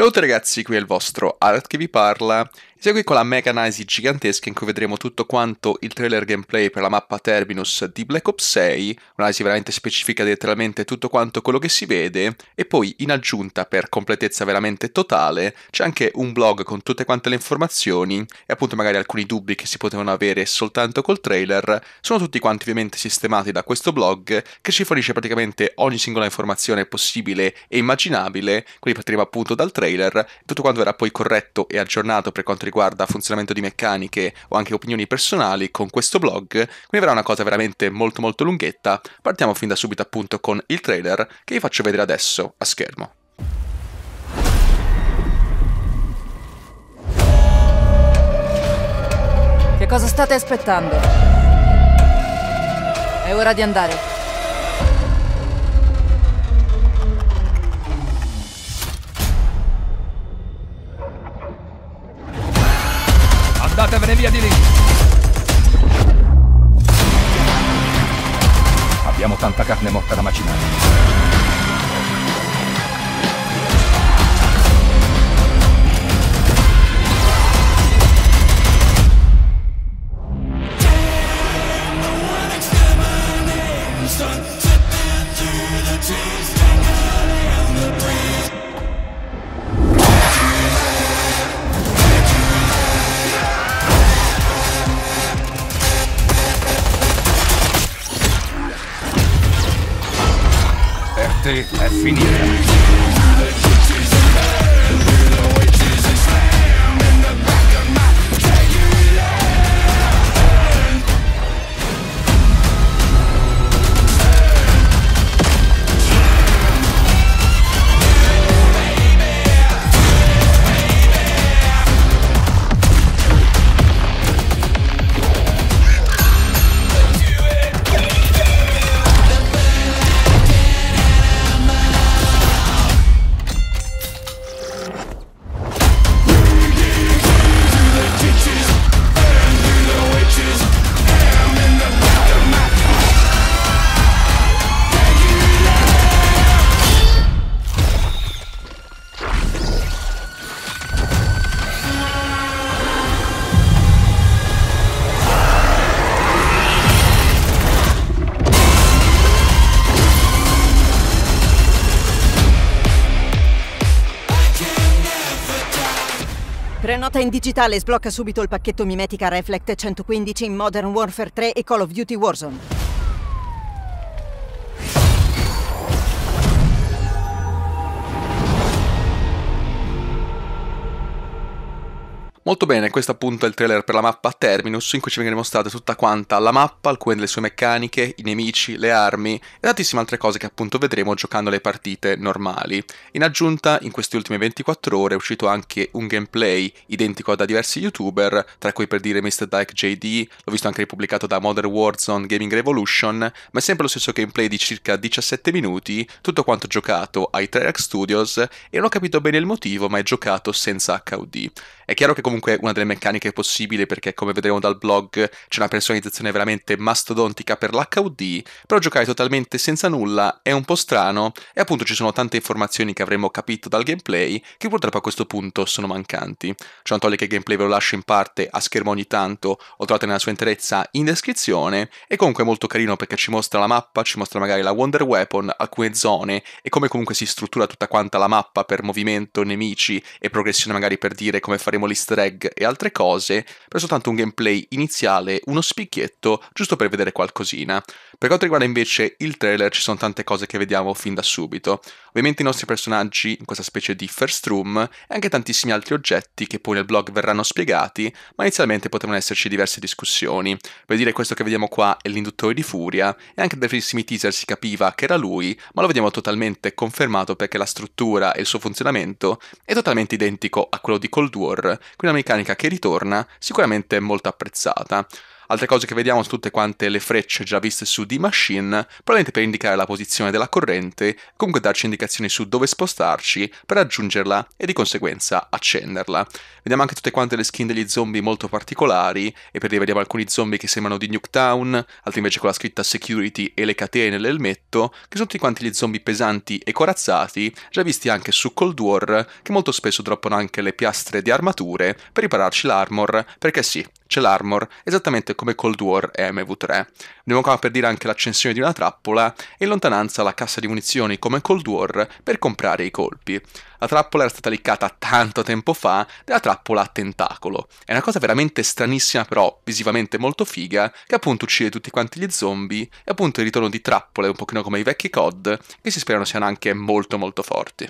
Ciao a tutti ragazzi, qui è il vostro Art che vi parla Segui con la mega analisi gigantesca in cui vedremo tutto quanto il trailer gameplay per la mappa Terminus di Black Ops 6, un'analisi veramente specifica di letteralmente tutto quanto quello che si vede, e poi in aggiunta per completezza veramente totale c'è anche un blog con tutte quante le informazioni e appunto magari alcuni dubbi che si potevano avere soltanto col trailer, sono tutti quanti ovviamente sistemati da questo blog che ci fornisce praticamente ogni singola informazione possibile e immaginabile, quindi partiremo appunto dal trailer, tutto quanto verrà poi corretto e aggiornato per quanto riguarda riguarda funzionamento di meccaniche o anche opinioni personali con questo blog, quindi verrà una cosa veramente molto molto lunghetta. Partiamo fin da subito appunto con il trailer che vi faccio vedere adesso a schermo. Che cosa state aspettando? È ora di andare. Andatevene via di lì! Abbiamo tanta carne morta da macinare. in digitale sblocca subito il pacchetto Mimetica Reflect 115 in Modern Warfare 3 e Call of Duty Warzone. Molto bene, questo appunto è il trailer per la mappa Terminus, in cui ci viene mostrata tutta quanta la mappa, alcune delle sue meccaniche, i nemici, le armi e tantissime altre cose che appunto vedremo giocando le partite normali. In aggiunta, in queste ultime 24 ore è uscito anche un gameplay identico da diversi youtuber, tra cui per dire Mr. Dyke JD, l'ho visto anche ripubblicato da Modern Warzone Gaming Revolution, ma è sempre lo stesso gameplay di circa 17 minuti, tutto quanto giocato ai Treyarch Studios e non ho capito bene il motivo, ma è giocato senza HUD. È chiaro che comunque comunque una delle meccaniche possibili perché come vedremo dal blog c'è una personalizzazione veramente mastodontica per l'HUD, però giocare totalmente senza nulla è un po' strano e appunto ci sono tante informazioni che avremmo capito dal gameplay che purtroppo a questo punto sono mancanti. Ciò non toglie che il gameplay ve lo lascio in parte a schermo ogni tanto, lo trovate nella sua interezza in descrizione e comunque è molto carino perché ci mostra la mappa, ci mostra magari la Wonder Weapon, alcune zone e come comunque si struttura tutta quanta la mappa per movimento, nemici e progressione magari per dire come faremo l'easter egg e altre cose, per soltanto un gameplay iniziale, uno spicchietto, giusto per vedere qualcosina. Per quanto riguarda invece il trailer ci sono tante cose che vediamo fin da subito. Ovviamente i nostri personaggi in questa specie di first room e anche tantissimi altri oggetti che poi nel blog verranno spiegati, ma inizialmente potevano esserci diverse discussioni. Per dire questo che vediamo qua è l'induttore di furia e anche dai primissimi teaser si capiva che era lui, ma lo vediamo totalmente confermato perché la struttura e il suo funzionamento è totalmente identico a quello di Cold War, quindi una meccanica che ritorna sicuramente molto apprezzata. Altre cose che vediamo sono tutte quante le frecce già viste su D-Machine, probabilmente per indicare la posizione della corrente, comunque darci indicazioni su dove spostarci per raggiungerla e di conseguenza accenderla. Vediamo anche tutte quante le skin degli zombie molto particolari, e per dire vediamo alcuni zombie che sembrano di Nuketown, altri invece con la scritta Security e le catene nell'elmetto, che sono tutti quanti gli zombie pesanti e corazzati, già visti anche su Cold War, che molto spesso droppano anche le piastre di armature per ripararci l'armor, perché sì, c'è l'armor, esattamente come Cold War e MV3. Andiamo qua per dire anche l'accensione di una trappola e in lontananza la cassa di munizioni come Cold War per comprare i colpi. La trappola era stata liccata tanto tempo fa della trappola a tentacolo. È una cosa veramente stranissima però visivamente molto figa che appunto uccide tutti quanti gli zombie e appunto il ritorno di trappole un pochino come i vecchi COD che si sperano siano anche molto molto forti.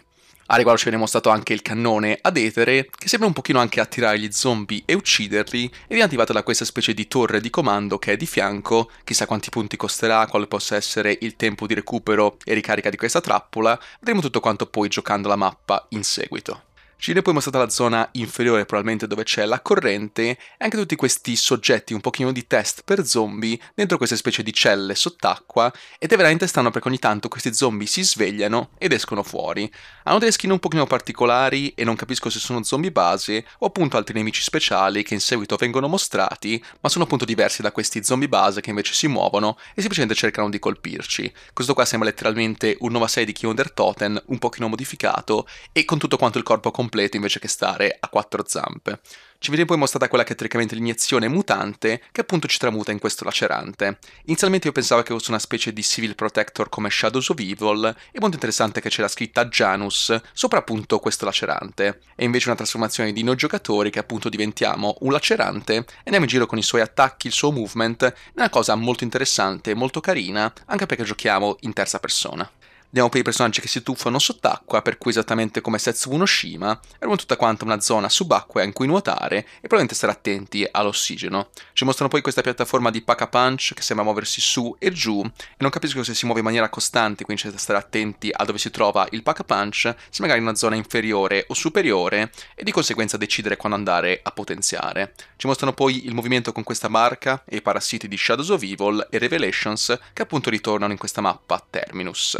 A riguardo ci viene mostrato anche il cannone ad etere, che sembra un pochino anche attirare gli zombie e ucciderli, e viene attivato da questa specie di torre di comando che è di fianco, chissà quanti punti costerà, quale possa essere il tempo di recupero e ricarica di questa trappola, vedremo tutto quanto poi giocando la mappa in seguito. Ci viene poi mostrata la zona inferiore, probabilmente dove c'è la corrente, e anche tutti questi soggetti, un pochino di test per zombie, dentro queste specie di celle sott'acqua, ed è veramente strano perché ogni tanto questi zombie si svegliano ed escono fuori. Hanno delle skin un pochino particolari e non capisco se sono zombie base o appunto altri nemici speciali che in seguito vengono mostrati, ma sono appunto diversi da questi zombie base che invece si muovono e semplicemente cercano di colpirci. Questo qua sembra letteralmente un 9-6 di Key Under Totem, un pochino modificato e con tutto quanto il corpo completo completo invece che stare a quattro zampe. Ci viene poi mostrata quella che è teoricamente l'iniezione mutante, che appunto ci tramuta in questo lacerante. Inizialmente io pensavo che fosse una specie di civil protector come Shadows of Evil, e molto interessante che c'è la scritta Janus sopra appunto questo lacerante. È invece una trasformazione di noi giocatori che appunto diventiamo un lacerante e andiamo in giro con i suoi attacchi, il suo movement, è una cosa molto interessante, molto carina, anche perché giochiamo in terza persona. Abbiamo poi i personaggi che si tuffano sott'acqua, per cui esattamente come Setsuno Shima, avremo tutta quanta una zona subacquea in cui nuotare e probabilmente stare attenti all'ossigeno. Ci mostrano poi questa piattaforma di Pack Punch che sembra muoversi su e giù e non capisco se si muove in maniera costante, quindi c'è da stare attenti a dove si trova il Pack Punch, se magari in una zona inferiore o superiore e di conseguenza decidere quando andare a potenziare. Ci mostrano poi il movimento con questa barca e i parassiti di Shadows of Evil e Revelations che appunto ritornano in questa mappa Terminus.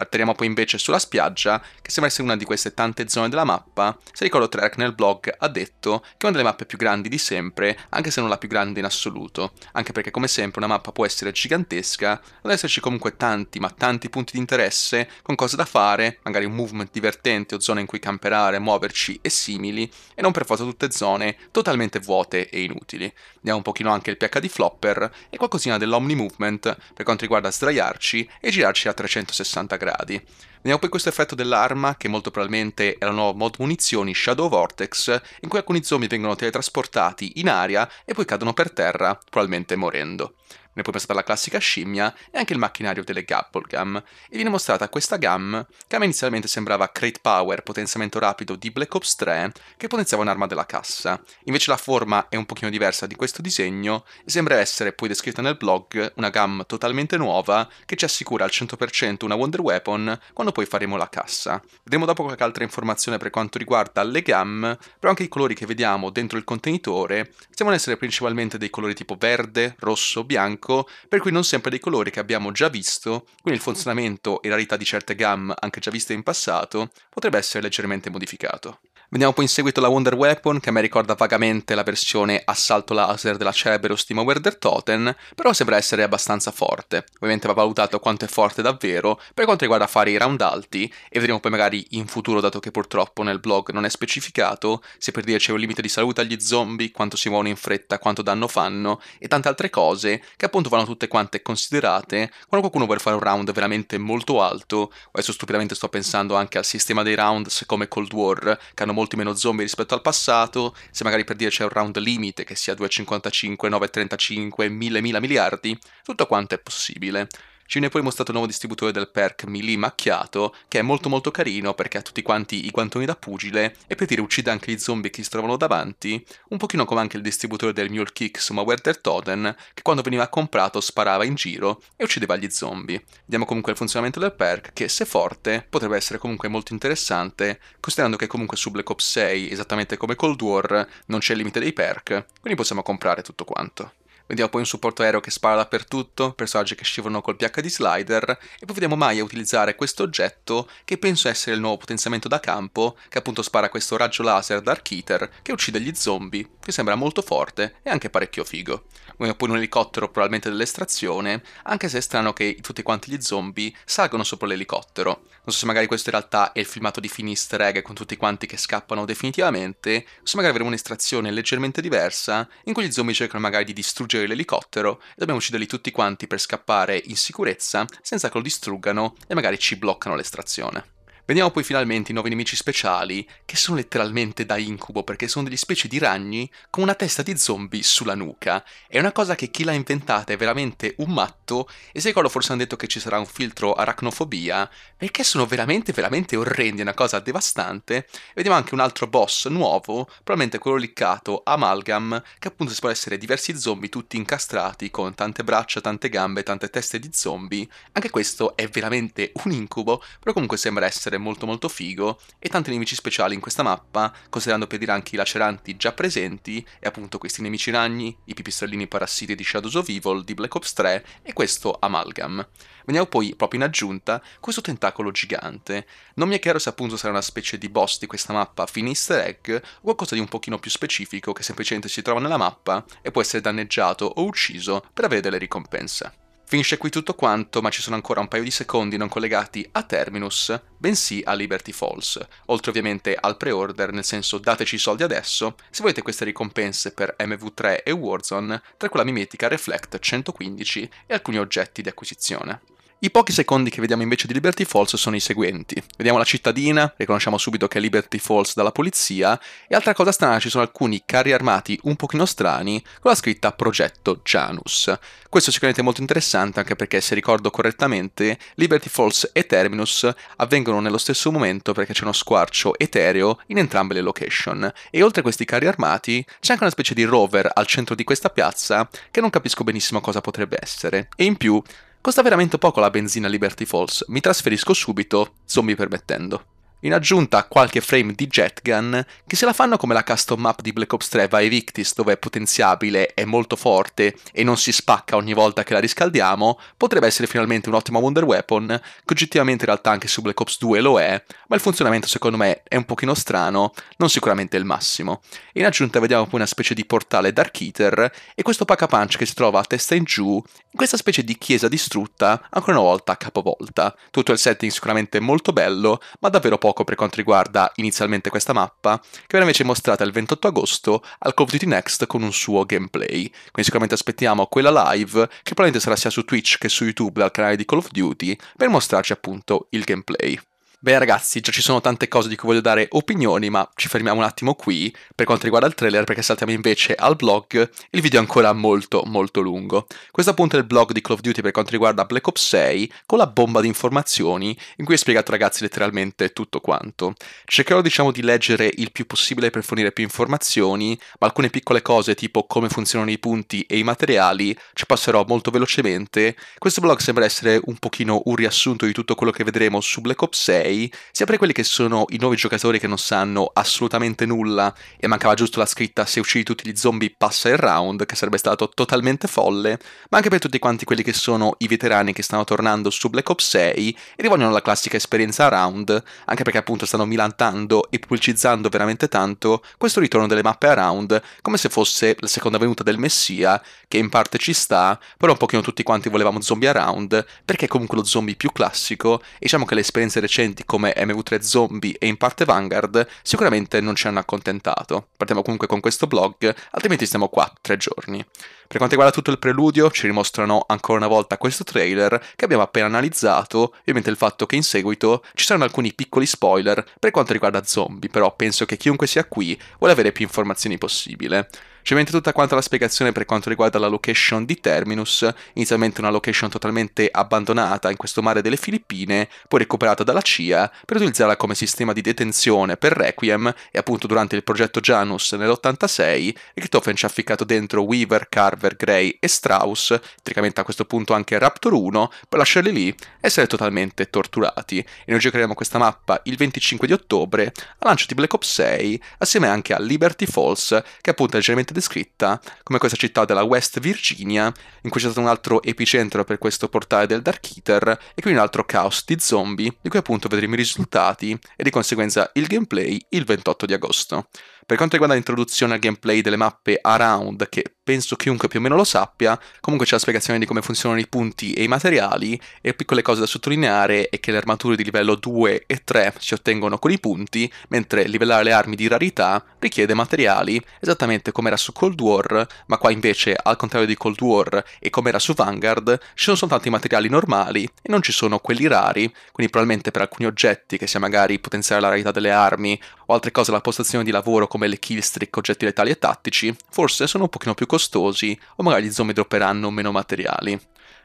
Atterriamo poi invece sulla spiaggia, che sembra essere una di queste tante zone della mappa. Se ricordo Trek nel blog ha detto che è una delle mappe più grandi di sempre, anche se non la più grande in assoluto, anche perché come sempre una mappa può essere gigantesca, ad esserci comunque tanti, ma tanti punti di interesse, con cose da fare, magari un movement divertente o zone in cui camperare, muoverci e simili, e non per forza tutte zone totalmente vuote e inutili. Diamo un pochino anche il pH di Flopper e qualcosina dell'Omni Movement per quanto riguarda sdraiarci e girarci a 360 gradi gradi. Vediamo poi questo effetto dell'arma, che molto probabilmente è la mod munizioni Shadow Vortex, in cui alcuni zombie vengono teletrasportati in aria e poi cadono per terra, probabilmente morendo ne puoi pensare alla classica scimmia e anche il macchinario delle Gappelgum, e viene mostrata questa gum che a me inizialmente sembrava Crate Power, potenziamento rapido di Black Ops 3, che potenziava un'arma della cassa. Invece la forma è un pochino diversa di questo disegno e sembra essere poi descritta nel blog una gum totalmente nuova che ci assicura al 100% una Wonder Weapon quando poi faremo la cassa. Vedremo dopo qualche altra informazione per quanto riguarda le gum, però anche i colori che vediamo dentro il contenitore sembrano essere principalmente dei colori tipo verde, rosso, bianco bianco, per cui non sempre dei colori che abbiamo già visto, quindi il funzionamento e rarità di certe gamme anche già viste in passato, potrebbe essere leggermente modificato. Vediamo poi in seguito la Wonder Weapon, che a me ricorda vagamente la versione assalto laser della Cerberus di Mower del Totem, però sembra essere abbastanza forte. Ovviamente va valutato quanto è forte davvero per quanto riguarda fare i round alti, e vedremo poi magari in futuro, dato che purtroppo nel blog non è specificato, se per dire c'è un limite di salute agli zombie, quanto si muovono in fretta, quanto danno fanno, e tante altre cose che appunto vanno tutte quante considerate quando qualcuno vuole fare un round veramente molto alto. Adesso stupidamente sto pensando anche al sistema dei rounds come Cold War, che hanno molti meno zombie rispetto al passato, se magari per dire c'è un round limite che sia 2,55, 9,35, 1000, 1000 miliardi, tutto quanto è possibile. Ci viene poi mostrato il nuovo distributore del perk melee macchiato, che è molto molto carino perché ha tutti quanti i guantoni da pugile e per dire uccide anche gli zombie che si trovano davanti, un pochino come anche il distributore del Mule Kick su Mawerder Toden, che quando veniva comprato sparava in giro e uccideva gli zombie. Vediamo comunque il funzionamento del perk che se forte potrebbe essere comunque molto interessante, considerando che comunque su Black Ops 6, esattamente come Cold War, non c'è il limite dei perk, quindi possiamo comprare tutto quanto. Vediamo poi un supporto aereo che spara dappertutto, personaggi che scivolano col PH di slider, e poi vediamo Maya utilizzare questo oggetto che penso essere il nuovo potenziamento da campo, che appunto spara questo raggio laser Dark Eater che uccide gli zombie, che sembra molto forte e anche parecchio figo oppure un elicottero probabilmente dell'estrazione, anche se è strano che tutti quanti gli zombie salgono sopra l'elicottero. Non so se magari questo in realtà è il filmato di fine egg con tutti quanti che scappano definitivamente, o se magari avremo un'estrazione leggermente diversa in cui gli zombie cercano magari di distruggere l'elicottero e dobbiamo ucciderli tutti quanti per scappare in sicurezza senza che lo distruggano e magari ci bloccano l'estrazione. Vediamo poi finalmente i nuovi nemici speciali, che sono letteralmente da incubo perché sono degli specie di ragni con una testa di zombie sulla nuca. È una cosa che chi l'ha inventata è veramente un matto e se quello forse hanno detto che ci sarà un filtro arachnofobia, perché sono veramente veramente orrendi, è una cosa devastante. E vediamo anche un altro boss nuovo, probabilmente quello liccato Amalgam, che appunto si può essere diversi zombie tutti incastrati con tante braccia, tante gambe, tante teste di zombie. Anche questo è veramente un incubo, però comunque sembra essere molto molto figo e tanti nemici speciali in questa mappa, considerando per dire anche i laceranti già presenti e appunto questi nemici ragni, i pipistrellini parassiti di Shadows of Evil, di Black Ops 3 e questo Amalgam. Veniamo poi proprio in aggiunta questo tentacolo gigante. Non mi è chiaro se appunto sarà una specie di boss di questa mappa fin easter egg o qualcosa di un pochino più specifico che semplicemente si trova nella mappa e può essere danneggiato o ucciso per avere delle ricompense. Finisce qui tutto quanto, ma ci sono ancora un paio di secondi non collegati a Terminus, bensì a Liberty Falls, oltre ovviamente al pre-order, nel senso dateci i soldi adesso, se volete queste ricompense per MV3 e Warzone, tra cui la mimetica Reflect 115 e alcuni oggetti di acquisizione. I pochi secondi che vediamo invece di Liberty Falls sono i seguenti. Vediamo la cittadina, riconosciamo subito che è Liberty Falls dalla polizia, e altra cosa strana ci sono alcuni carri armati un pochino strani con la scritta Progetto Janus. Questo è sicuramente molto interessante anche perché se ricordo correttamente Liberty Falls e Terminus avvengono nello stesso momento perché c'è uno squarcio etereo in entrambe le location e oltre a questi carri armati c'è anche una specie di rover al centro di questa piazza che non capisco benissimo cosa potrebbe essere. E in più Costa veramente poco la benzina Liberty Falls, mi trasferisco subito, zombie permettendo in aggiunta a qualche frame di jetgun che se la fanno come la custom map di Black Ops 3 va Evictis dove è potenziabile, è molto forte e non si spacca ogni volta che la riscaldiamo, potrebbe essere finalmente un'ottima Wonder Weapon, che oggettivamente in realtà anche su Black Ops 2 lo è, ma il funzionamento secondo me è un pochino strano, non sicuramente il massimo. In aggiunta vediamo poi una specie di portale Dark Eater e questo pack a punch che si trova a testa in giù, in questa specie di chiesa distrutta, ancora una volta a capovolta. Tutto il setting sicuramente molto bello, ma davvero poco poco per quanto riguarda inizialmente questa mappa, che verrà invece mostrata il 28 agosto al Call of Duty Next con un suo gameplay. Quindi sicuramente aspettiamo quella live, che probabilmente sarà sia su Twitch che su YouTube dal canale di Call of Duty, per mostrarci appunto il gameplay. Beh ragazzi, già ci sono tante cose di cui voglio dare opinioni, ma ci fermiamo un attimo qui per quanto riguarda il trailer perché saltiamo invece al blog. Il video è ancora molto molto lungo. Questo appunto è il blog di Call of Duty per quanto riguarda Black Ops 6 con la bomba di informazioni in cui è spiegato ragazzi letteralmente tutto quanto. Cercherò diciamo di leggere il più possibile per fornire più informazioni, ma alcune piccole cose tipo come funzionano i punti e i materiali ci passerò molto velocemente. Questo blog sembra essere un pochino un riassunto di tutto quello che vedremo su Black Ops 6 gameplay, sia per quelli che sono i nuovi giocatori che non sanno assolutamente nulla e mancava giusto la scritta se uccidi tutti gli zombie passa il round, che sarebbe stato totalmente folle, ma anche per tutti quanti quelli che sono i veterani che stanno tornando su Black Ops 6 e rivolgono la classica esperienza round, anche perché appunto stanno milantando e pubblicizzando veramente tanto questo ritorno delle mappe a round, come se fosse la seconda venuta del Messia, che in parte ci sta, però un pochino tutti quanti volevamo zombie a round, perché è comunque lo zombie più classico, e diciamo che le esperienze recenti recenti come MV3 Zombie e in parte Vanguard, sicuramente non ci hanno accontentato. Partiamo comunque con questo blog, altrimenti stiamo qua tre giorni. Per quanto riguarda tutto il preludio, ci rimostrano ancora una volta questo trailer che abbiamo appena analizzato, ovviamente il fatto che in seguito ci saranno alcuni piccoli spoiler per quanto riguarda Zombie, però penso che chiunque sia qui vuole avere più informazioni possibile. Ci mette tutta quanta la spiegazione per quanto riguarda la location di Terminus, inizialmente una location totalmente abbandonata in questo mare delle Filippine, poi recuperata dalla CIA per utilizzarla come sistema di detenzione per Requiem e appunto durante il progetto Janus nell'86 Richtofen ci ha ficcato dentro Weaver, Carver, Gray e Strauss, tecnicamente a questo punto anche Raptor 1, per lasciarli lì e essere totalmente torturati. E noi giocheremo questa mappa il 25 di ottobre a lancio di Black Ops 6 assieme anche a Liberty Falls che appunto è leggermente descritta come questa città della West Virginia, in cui c'è stato un altro epicentro per questo portale del Dark Eater, e qui un altro caos di zombie, di cui appunto vedremo i risultati e di conseguenza il gameplay il 28 di agosto. Per quanto riguarda l'introduzione al gameplay delle mappe Around, che penso chiunque più o meno lo sappia, comunque c'è la spiegazione di come funzionano i punti e i materiali e piccole cose da sottolineare è che le armature di livello 2 e 3 si ottengono con i punti, mentre livellare le armi di rarità richiede materiali, esattamente come era su Cold War, ma qua invece al contrario di Cold War e come era su Vanguard, ci sono soltanto i materiali normali e non ci sono quelli rari, quindi probabilmente per alcuni oggetti, che sia magari potenziare la rarità delle armi o altre cose, la postazione di lavoro come le killstreak, oggetti letali e tattici, forse sono un pochino più costosi costosi o magari gli zombie dropperanno meno materiali.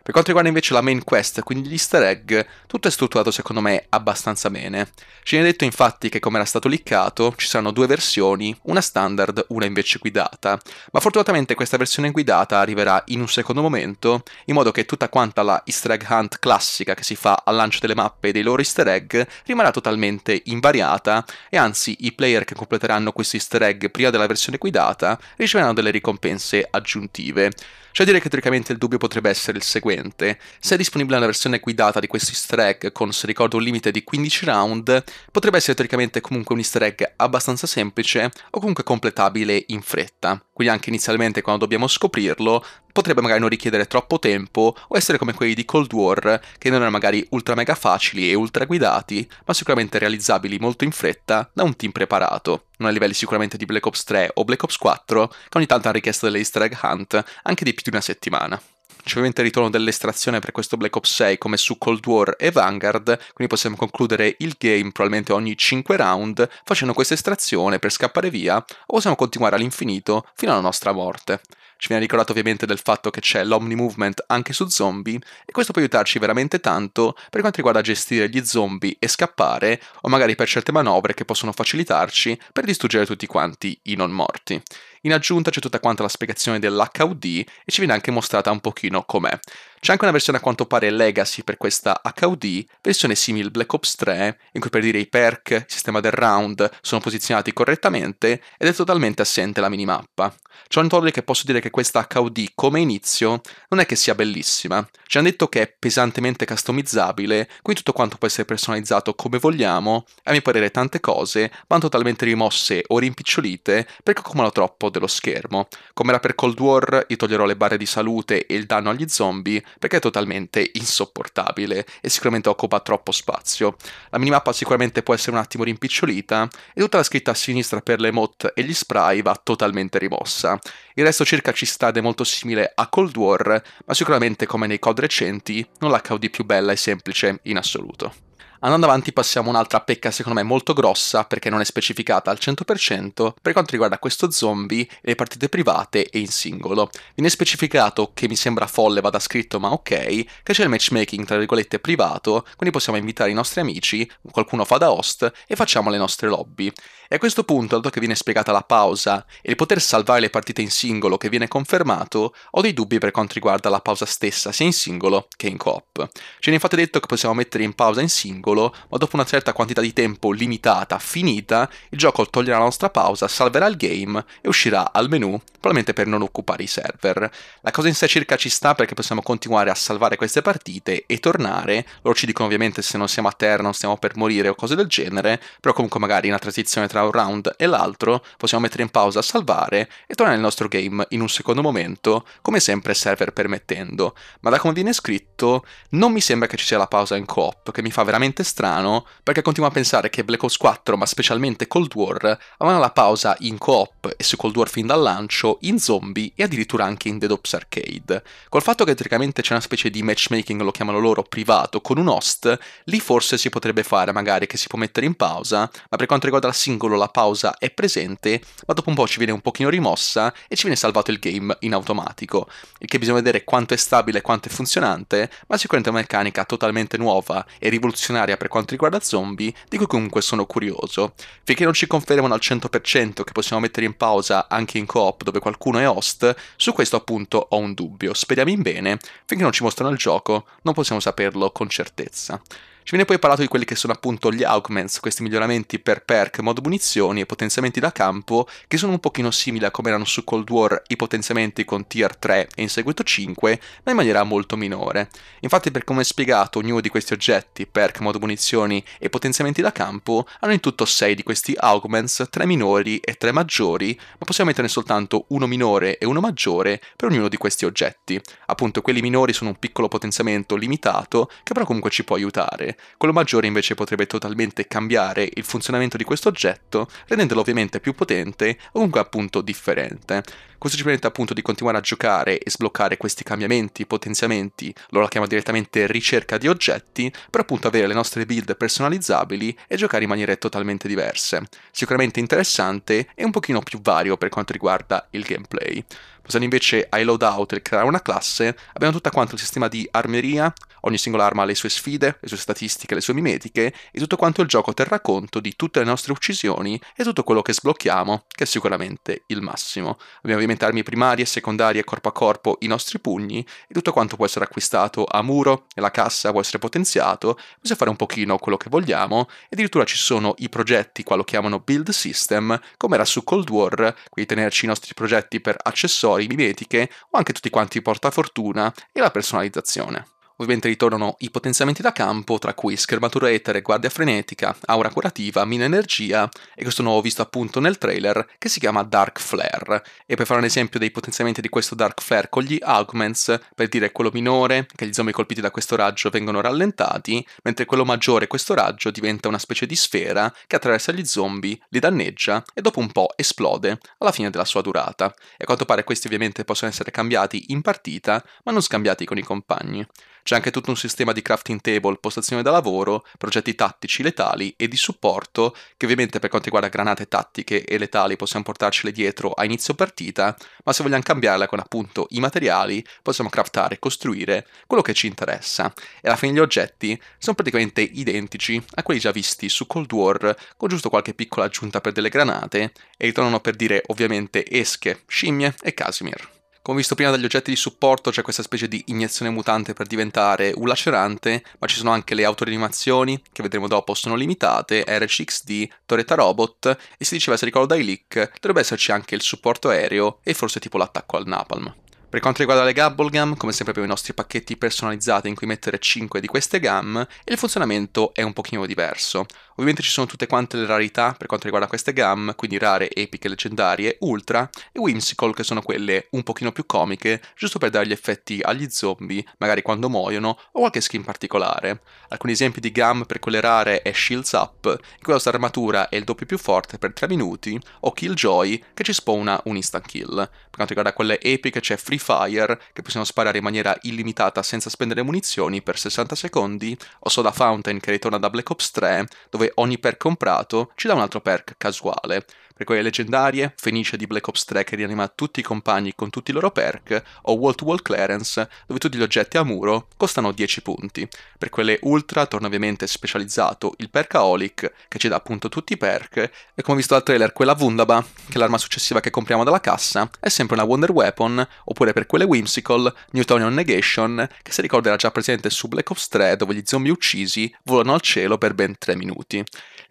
Per quanto riguarda invece la main quest, quindi gli easter egg, tutto è strutturato secondo me abbastanza bene. Ci viene detto infatti che come era stato liccato ci saranno due versioni, una standard, una invece guidata, ma fortunatamente questa versione guidata arriverà in un secondo momento, in modo che tutta quanta la easter egg hunt classica che si fa al lancio delle mappe e dei loro easter egg rimarrà totalmente invariata e anzi i player che completeranno questi easter egg prima della versione guidata riceveranno delle ricompense aggiuntive. Cioè dire che teoricamente il dubbio potrebbe essere il seguente. Se è disponibile una versione guidata di questo easter egg con, se ricordo, un limite di 15 round, potrebbe essere teoricamente comunque un easter egg abbastanza semplice o comunque completabile in fretta quindi anche inizialmente quando dobbiamo scoprirlo, potrebbe magari non richiedere troppo tempo o essere come quelli di Cold War, che non erano magari ultra mega facili e ultra guidati, ma sicuramente realizzabili molto in fretta da un team preparato, non a livelli sicuramente di Black Ops 3 o Black Ops 4, che ogni tanto hanno richiesto delle easter egg hunt anche di più di una settimana. C'è ovviamente il ritorno dell'estrazione per questo Black Ops 6 come su Cold War e Vanguard, quindi possiamo concludere il game probabilmente ogni 5 round facendo questa estrazione per scappare via o possiamo continuare all'infinito fino alla nostra morte. Ci viene ricordato ovviamente del fatto che c'è l'omni-movement anche su zombie e questo può aiutarci veramente tanto per quanto riguarda gestire gli zombie e scappare o magari per certe manovre che possono facilitarci per distruggere tutti quanti i non morti. In aggiunta c'è tutta quanta la spiegazione dell'HUD e ci viene anche mostrata un pochino com'è. C'è anche una versione a quanto pare legacy per questa HUD, versione simile Black Ops 3, in cui per dire i perk, il sistema del round sono posizionati correttamente ed è totalmente assente la minimappa. Ciò non toglie che posso dire che questa HUD come inizio non è che sia bellissima. Ci hanno detto che è pesantemente customizzabile, quindi tutto quanto può essere personalizzato come vogliamo, e a mio parere tante cose vanno totalmente rimosse o rimpicciolite perché accumulano troppo dello schermo. Come era per Cold War, io toglierò le barre di salute e il danno agli zombie, perché è totalmente insopportabile e sicuramente occupa troppo spazio. La minimappa sicuramente può essere un attimo rimpicciolita e tutta la scritta a sinistra per le emote e gli spray va totalmente rimossa. Il resto circa ci sta ed è molto simile a Cold War, ma sicuramente come nei COD recenti non la l'HD più bella e semplice in assoluto. Andando avanti passiamo a un'altra pecca secondo me molto grossa perché non è specificata al 100% per quanto riguarda questo zombie e le partite private e in singolo. Viene specificato che mi sembra folle vada scritto ma ok, che c'è il matchmaking tra virgolette privato, quindi possiamo invitare i nostri amici, qualcuno fa da host e facciamo le nostre lobby. E a questo punto, dato che viene spiegata la pausa e il poter salvare le partite in singolo che viene confermato, ho dei dubbi per quanto riguarda la pausa stessa, sia in singolo che in coop. Ci è infatti detto che possiamo mettere in pausa in singolo, ma dopo una certa quantità di tempo limitata, finita, il gioco toglierà la nostra pausa, salverà il game e uscirà al menu, probabilmente per non occupare i server. La cosa in sé circa ci sta perché possiamo continuare a salvare queste partite e tornare, loro ci dicono ovviamente se non siamo a terra non stiamo per morire o cose del genere, però comunque magari in una transizione tra tra un round e l'altro, possiamo mettere in pausa, salvare e tornare nel nostro game in un secondo momento, come sempre server permettendo. Ma da come viene scritto, non mi sembra che ci sia la pausa in coop, che mi fa veramente strano, perché continuo a pensare che Black Ops 4, ma specialmente Cold War, avevano la pausa in coop e su Cold War fin dal lancio, in zombie e addirittura anche in Dead Ops Arcade. Col fatto che teoricamente c'è una specie di matchmaking, lo chiamano loro, privato, con un host, lì forse si potrebbe fare magari che si può mettere in pausa, ma per quanto riguarda la singola angolo la pausa è presente, ma dopo un po' ci viene un pochino rimossa e ci viene salvato il game in automatico. Il che bisogna vedere quanto è stabile e quanto è funzionante, ma sicuramente è una meccanica totalmente nuova e rivoluzionaria per quanto riguarda zombie, di cui comunque sono curioso. Finché non ci confermano al 100% che possiamo mettere in pausa anche in co-op dove qualcuno è host, su questo appunto ho un dubbio. Speriamo in bene, finché non ci mostrano il gioco non possiamo saperlo con certezza. Ci viene poi parlato di quelli che sono appunto gli augments, questi miglioramenti per perk, mod munizioni e potenziamenti da campo, che sono un pochino simili a come erano su Cold War i potenziamenti con tier 3 e in seguito 5, ma in maniera molto minore. Infatti per come spiegato ognuno di questi oggetti, perk, mod munizioni e potenziamenti da campo, hanno in tutto 6 di questi augments, 3 minori e 3 maggiori, ma possiamo metterne soltanto uno minore e uno maggiore per ognuno di questi oggetti. Appunto quelli minori sono un piccolo potenziamento limitato che però comunque ci può aiutare quello maggiore invece potrebbe totalmente cambiare il funzionamento di questo oggetto, rendendolo ovviamente più potente o comunque appunto differente. Questo ci permette appunto di continuare a giocare e sbloccare questi cambiamenti, potenziamenti, loro la chiamano direttamente ricerca di oggetti, per appunto avere le nostre build personalizzabili e giocare in maniere totalmente diverse. Sicuramente interessante e un pochino più vario per quanto riguarda il gameplay. Usando invece I loadout e creare una classe, abbiamo tutta quanto il sistema di armeria, ogni singola arma ha le sue sfide, le sue statistiche, le sue mimetiche, e tutto quanto il gioco terrà conto di tutte le nostre uccisioni e tutto quello che sblocchiamo, che è sicuramente il massimo. Abbiamo ovviamente armi primarie, secondarie, corpo a corpo, i nostri pugni, e tutto quanto può essere acquistato a muro, nella cassa può essere potenziato, bisogna fare un pochino quello che vogliamo, e addirittura ci sono i progetti, qua lo chiamano build system, come era su Cold War, quindi tenerci i nostri progetti per accessori, accessori, mimetiche o anche tutti quanti i portafortuna e la personalizzazione. Ovviamente ritornano i potenziamenti da campo, tra cui schermatura etere, guardia frenetica, aura curativa, mina energia e questo nuovo visto appunto nel trailer che si chiama Dark Flare. E per fare un esempio dei potenziamenti di questo Dark Flare con gli augments, per dire quello minore, che gli zombie colpiti da questo raggio vengono rallentati, mentre quello maggiore, questo raggio, diventa una specie di sfera che attraversa gli zombie, li danneggia e dopo un po' esplode alla fine della sua durata. E a quanto pare questi ovviamente possono essere cambiati in partita, ma non scambiati con i compagni. C'è anche tutto un sistema di crafting table, postazione da lavoro, progetti tattici, letali e di supporto, che ovviamente per quanto riguarda granate tattiche e letali possiamo portarcele dietro a inizio partita, ma se vogliamo cambiarla con appunto i materiali possiamo craftare, e costruire quello che ci interessa. E alla fine gli oggetti sono praticamente identici a quelli già visti su Cold War, con giusto qualche piccola aggiunta per delle granate, e ritornano per dire ovviamente esche, scimmie e Casimir. Come visto prima dagli oggetti di supporto c'è questa specie di iniezione mutante per diventare un lacerante, ma ci sono anche le autorianimazioni, che vedremo dopo sono limitate, RCXD, Toretta robot, e si diceva se ricordo dai leak, dovrebbe esserci anche il supporto aereo e forse tipo l'attacco al napalm. Per quanto riguarda le Gabblegum, come sempre abbiamo i nostri pacchetti personalizzati in cui mettere 5 di queste gum e il funzionamento è un pochino diverso. Ovviamente ci sono tutte quante le rarità per quanto riguarda queste gamme, quindi rare, epiche, leggendarie, ultra e whimsical che sono quelle un pochino più comiche, giusto per dare gli effetti agli zombie, magari quando muoiono, o qualche skin particolare. Alcuni esempi di gamme per quelle rare è Shields Up, in cui la nostra armatura è il doppio più forte per 3 minuti, o Killjoy, che ci spawna un instant kill. Per quanto riguarda quelle epiche c'è Free Fire, che possiamo sparare in maniera illimitata senza spendere munizioni per 60 secondi, o Soda Fountain che ritorna da Black Ops 3, dove dove ogni perk comprato ci dà un altro perk casuale per quelle leggendarie, Fenice di Black Ops 3 che rianima tutti i compagni con tutti i loro perk, o Wall to Wall Clearance, dove tutti gli oggetti a muro costano 10 punti. Per quelle ultra torna ovviamente specializzato il perk Aolic, che ci dà appunto tutti i perk, e come visto dal trailer quella Wundaba, che è l'arma successiva che compriamo dalla cassa, è sempre una Wonder Weapon, oppure per quelle Whimsical, Newtonian Negation, che si ricorda era già presente su Black Ops 3 dove gli zombie uccisi volano al cielo per ben 3 minuti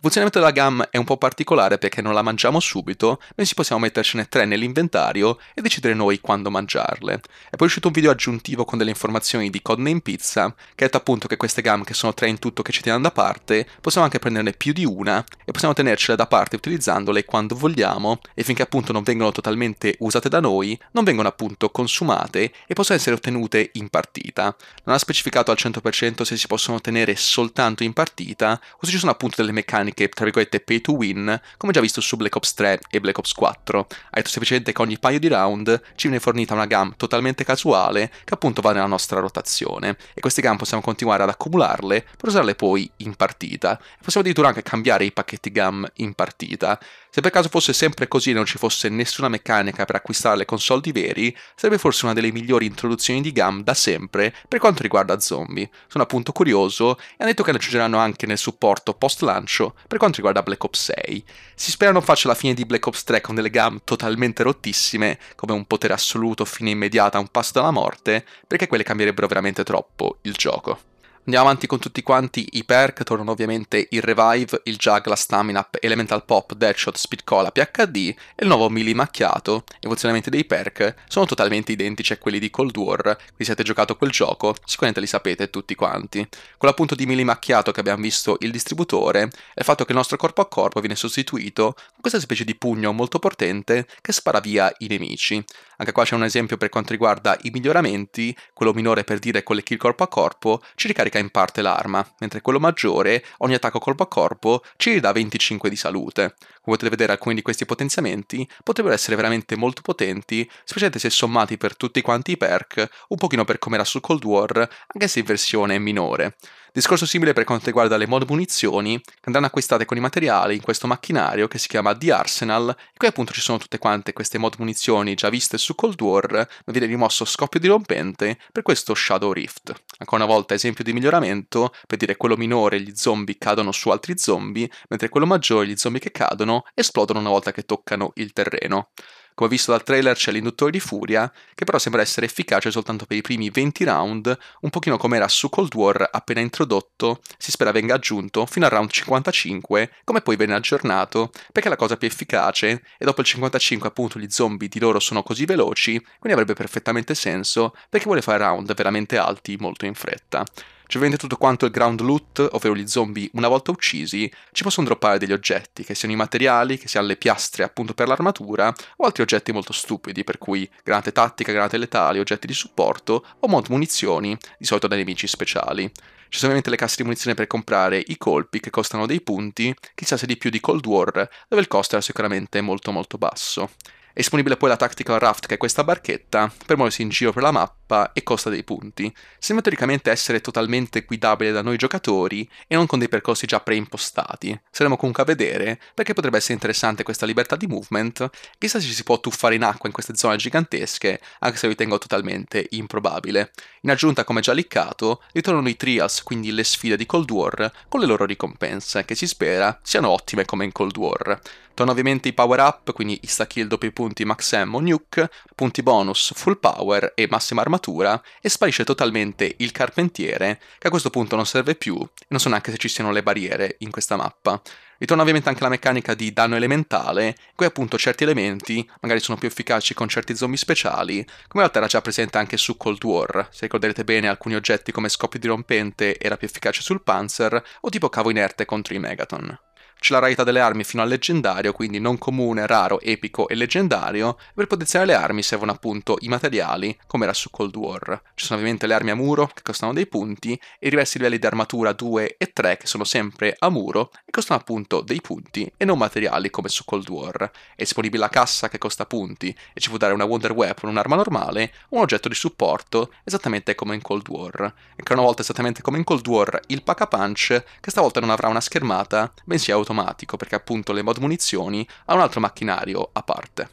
funzionamento della gamma è un po' particolare perché non la mangiamo subito, bensì possiamo mettercene tre nell'inventario e decidere noi quando mangiarle. È poi uscito un video aggiuntivo con delle informazioni di Codename Pizza, che ha detto appunto che queste gamme, che sono tre in tutto che ci tengono da parte, possiamo anche prenderne più di una e possiamo tenercele da parte utilizzandole quando vogliamo e finché appunto non vengono totalmente usate da noi, non vengono appunto consumate e possono essere ottenute in partita. Non ha specificato al 100% se si possono ottenere soltanto in partita o se ci sono appunto delle meccaniche meccaniche, tra virgolette, pay to win, come già visto su Black Ops 3 e Black Ops 4. Hai detto semplicemente che ogni paio di round ci viene fornita una gam totalmente casuale che appunto va nella nostra rotazione e queste gam possiamo continuare ad accumularle per usarle poi in partita. Possiamo addirittura anche cambiare i pacchetti gam in partita. Se per caso fosse sempre così e non ci fosse nessuna meccanica per acquistare le console di veri, sarebbe forse una delle migliori introduzioni di GAM da sempre per quanto riguarda zombie. Sono appunto curioso e hanno detto che ne aggiungeranno anche nel supporto post-lancio per quanto riguarda Black Ops 6. Si spera non faccia la fine di Black Ops 3 con delle GAM totalmente rottissime, come un potere assoluto, fine immediata, un passo dalla morte, perché quelle cambierebbero veramente troppo il gioco. Andiamo avanti con tutti quanti i perk, tornano ovviamente il Revive, il Jug, la Stamina Elemental Pop, Deadshot, Speed Cola, PHD e il nuovo Melee macchiato. I funzionamenti dei perk sono totalmente identici a quelli di Cold War, quindi se avete giocato quel gioco sicuramente li sapete tutti quanti. Con l'appunto di Melee macchiato che abbiamo visto il distributore è il fatto che il nostro corpo a corpo viene sostituito con questa specie di pugno molto potente che spara via i nemici. Anche qua c'è un esempio per quanto riguarda i miglioramenti, quello minore per dire con le kill corpo a corpo ci ricarica in parte l'arma, mentre quello maggiore, ogni attacco corpo a corpo, ci ridà 25 di salute. Come potete vedere alcuni di questi potenziamenti potrebbero essere veramente molto potenti, specialmente se sommati per tutti quanti i perk, un pochino per come era su Cold War, anche se in versione minore. Discorso simile per quanto riguarda le mod munizioni che andranno acquistate con i materiali in questo macchinario che si chiama The Arsenal e qui appunto ci sono tutte quante queste mod munizioni già viste su Cold War ma viene rimosso scoppio dirompente per questo Shadow Rift. Ancora una volta esempio di miglioramento per dire quello minore gli zombie cadono su altri zombie mentre quello maggiore gli zombie che cadono esplodono una volta che toccano il terreno. Come visto dal trailer c'è l'induttore di furia, che però sembra essere efficace soltanto per i primi 20 round, un pochino come era su Cold War appena introdotto, si spera venga aggiunto fino al round 55, come poi viene aggiornato, perché è la cosa più efficace, e dopo il 55 appunto gli zombie di loro sono così veloci, quindi avrebbe perfettamente senso, perché vuole fare round veramente alti molto in fretta. Ci cioè, vende tutto quanto il ground loot, ovvero gli zombie una volta uccisi, ci possono droppare degli oggetti, che siano i materiali, che siano le piastre appunto per l'armatura, o altri oggetti molto stupidi, per cui granate tattiche, granate letali, oggetti di supporto o mod munizioni, di solito da nemici speciali. Ci sono ovviamente le casse di munizioni per comprare i colpi che costano dei punti, chissà se di più di Cold War, dove il costo era sicuramente molto molto basso. È disponibile poi la Tactical Raft, che è questa barchetta, per muoversi in giro per la mappa e costa dei punti. Sembra teoricamente essere totalmente guidabile da noi giocatori e non con dei percorsi già preimpostati. Saremo comunque a vedere, perché potrebbe essere interessante questa libertà di movement, chissà se ci si può tuffare in acqua in queste zone gigantesche, anche se lo ritengo totalmente improbabile. In aggiunta, come già liccato, ritornano i trials, quindi le sfide di Cold War, con le loro ricompense, che si spera siano ottime come in Cold War. Torna ovviamente i power up, quindi insta kill, dopo i punti, max ammo, nuke, punti bonus, full power e massima armatura e sparisce totalmente il carpentiere che a questo punto non serve più e non so neanche se ci siano le barriere in questa mappa. Ritorna ovviamente anche la meccanica di danno elementale, in cui appunto certi elementi magari sono più efficaci con certi zombie speciali, come in realtà era già presente anche su Cold War. Se ricorderete bene, alcuni oggetti come scoppio dirompente era più efficace sul Panzer o tipo cavo inerte contro i Megaton c'è la rarità delle armi fino al leggendario, quindi non comune, raro, epico e leggendario. Per potenziare le armi servono appunto i materiali, come era su Cold War. Ci sono ovviamente le armi a muro, che costano dei punti, e i diversi livelli di armatura 2 e 3, che sono sempre a muro, e costano appunto dei punti, e non materiali come su Cold War. È disponibile la cassa che costa punti, e ci può dare una Wonder Weapon, un'arma normale, o un oggetto di supporto, esattamente come in Cold War. E ancora una volta esattamente come in Cold War, il Pack a Punch, che stavolta non avrà una schermata, bensì ha automatico perché appunto le mod munizioni ha un altro macchinario a parte.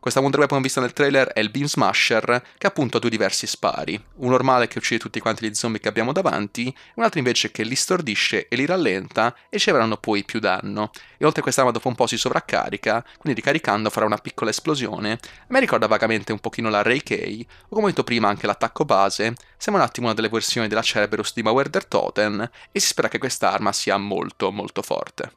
Questa Wonder Weapon vista nel trailer è il Beam Smasher, che appunto ha due diversi spari. Uno normale che uccide tutti quanti gli zombie che abbiamo davanti, un altro invece che li stordisce e li rallenta e ci avranno poi più danno. Inoltre quest'arma dopo un po' si sovraccarica, quindi ricaricando farà una piccola esplosione. A me ricorda vagamente un pochino la Ray Kay, o come ho detto prima anche l'attacco base, Siamo un attimo una delle versioni della Cerberus di Mauer Totem e si spera che quest'arma sia molto molto forte.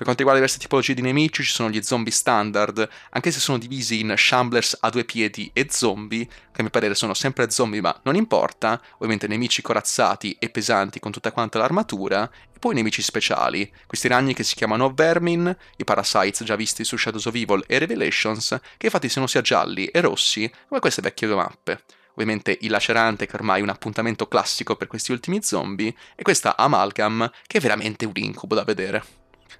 Per quanto riguarda diverse tipologie di nemici ci sono gli zombie standard, anche se sono divisi in shamblers a due piedi e zombie, che a mio parere sono sempre zombie ma non importa, ovviamente nemici corazzati e pesanti con tutta quanta l'armatura, e poi nemici speciali, questi ragni che si chiamano Vermin, i Parasites già visti su Shadows of Evil e Revelations, che infatti sono sia gialli e rossi come queste vecchie due mappe ovviamente il lacerante che ormai è un appuntamento classico per questi ultimi zombie, e questa amalgam che è veramente un incubo da vedere.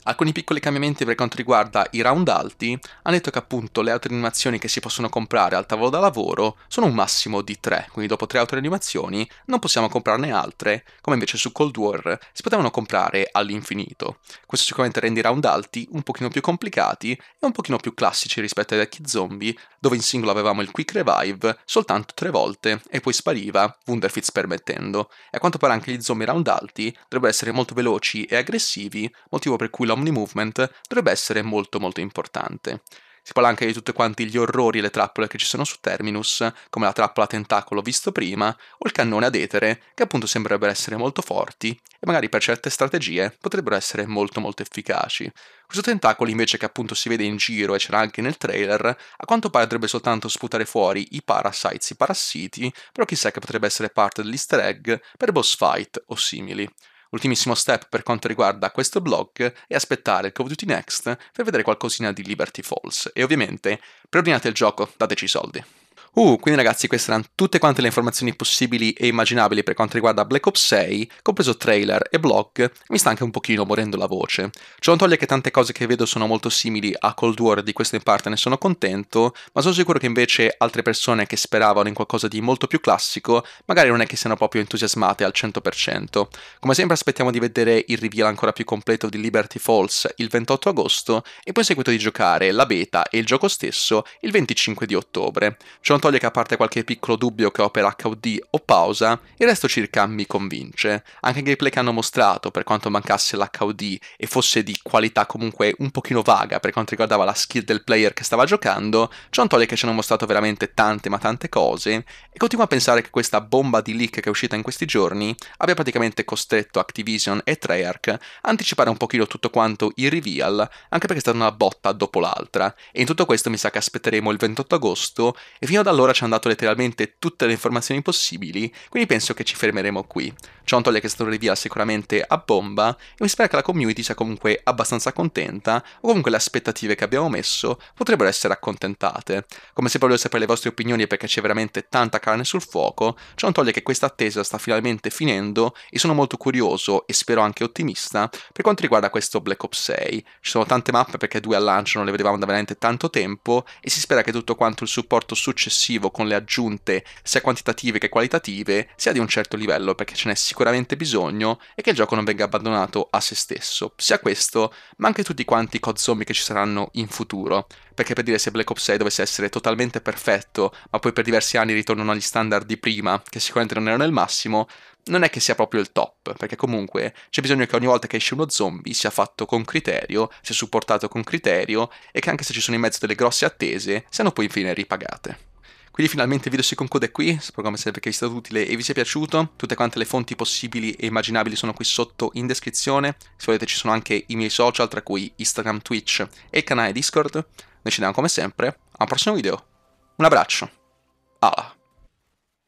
Alcuni piccoli cambiamenti per quanto riguarda i round alti hanno detto che appunto le autoanimazioni che si possono comprare al tavolo da lavoro sono un massimo di 3, quindi dopo 3 autoanimazioni non possiamo comprarne altre, come invece su Cold War si potevano comprare all'infinito. Questo sicuramente rende i round alti un pochino più complicati e un pochino più classici rispetto ai vecchi zombie, dove in singolo avevamo il quick revive soltanto tre volte e poi spariva, Wunderfitz permettendo, e a quanto pare anche gli zombie round alti dovrebbero essere molto veloci e aggressivi, motivo per cui l'omni movement dovrebbe essere molto molto importante. Si parla anche di tutti quanti gli orrori e le trappole che ci sono su Terminus, come la trappola tentacolo visto prima, o il cannone ad etere, che appunto sembrerebbero essere molto forti e magari per certe strategie potrebbero essere molto molto efficaci. Questo tentacolo invece che appunto si vede in giro e c'era anche nel trailer, a quanto pare dovrebbe soltanto sputare fuori i parasites, i parassiti, però chissà che potrebbe essere parte dell'easter egg per boss fight o simili. L'ultimissimo step per quanto riguarda questo blog è aspettare il Call of Duty Next per vedere qualcosina di Liberty Falls e ovviamente preordinate il gioco, dateci i soldi. Uh, quindi ragazzi queste erano tutte quante le informazioni possibili e immaginabili per quanto riguarda Black Ops 6, compreso trailer e blog, mi sta anche un pochino morendo la voce. Ciò non toglie che tante cose che vedo sono molto simili a Cold War di questo in parte ne sono contento, ma sono sicuro che invece altre persone che speravano in qualcosa di molto più classico magari non è che siano proprio entusiasmate al 100%. Come sempre aspettiamo di vedere il reveal ancora più completo di Liberty Falls il 28 agosto e poi in seguito di giocare la beta e il gioco stesso il 25 di ottobre. Ciò non toglie che a parte qualche piccolo dubbio che ho per HUD o pausa, il resto circa mi convince. Anche il gameplay che hanno mostrato, per quanto mancasse l'HUD e fosse di qualità comunque un pochino vaga per quanto riguardava la skill del player che stava giocando, ciò non toglie che ci hanno mostrato veramente tante ma tante cose, e continuo a pensare che questa bomba di leak che è uscita in questi giorni abbia praticamente costretto Activision e Treyarch a anticipare un pochino tutto quanto il reveal, anche perché è stata una botta dopo l'altra, e in tutto questo mi sa che aspetteremo il 28 agosto, e fino ad allora ci hanno dato letteralmente tutte le informazioni possibili, quindi penso che ci fermeremo qui. Ciò non toglie che è stato reveal sicuramente a bomba e mi spera che la community sia comunque abbastanza contenta o comunque le aspettative che abbiamo messo potrebbero essere accontentate. Come sempre voglio sapere le vostre opinioni perché c'è veramente tanta carne sul fuoco, ciò non toglie che questa attesa sta finalmente finendo e sono molto curioso e spero anche ottimista per quanto riguarda questo Black Ops 6. Ci sono tante mappe perché due al lancio non le vedevamo da veramente tanto tempo e si spera che tutto quanto il supporto successivo successivo con le aggiunte sia quantitative che qualitative sia di un certo livello perché ce n'è sicuramente bisogno e che il gioco non venga abbandonato a se stesso, sia questo ma anche tutti quanti i COD zombie che ci saranno in futuro, perché per dire se Black Ops 6 dovesse essere totalmente perfetto ma poi per diversi anni ritornano agli standard di prima che sicuramente non erano il massimo, non è che sia proprio il top, perché comunque c'è bisogno che ogni volta che esce uno zombie sia fatto con criterio, sia supportato con criterio e che anche se ci sono in mezzo delle grosse attese, siano poi infine ripagate. Quindi finalmente il video si conclude qui, spero come sempre che vi sia stato utile e vi sia piaciuto. Tutte quante le fonti possibili e immaginabili sono qui sotto in descrizione. Se volete ci sono anche i miei social, tra cui Instagram, Twitch e il canale Discord. Noi ci vediamo come sempre al prossimo video. Un abbraccio. Ah.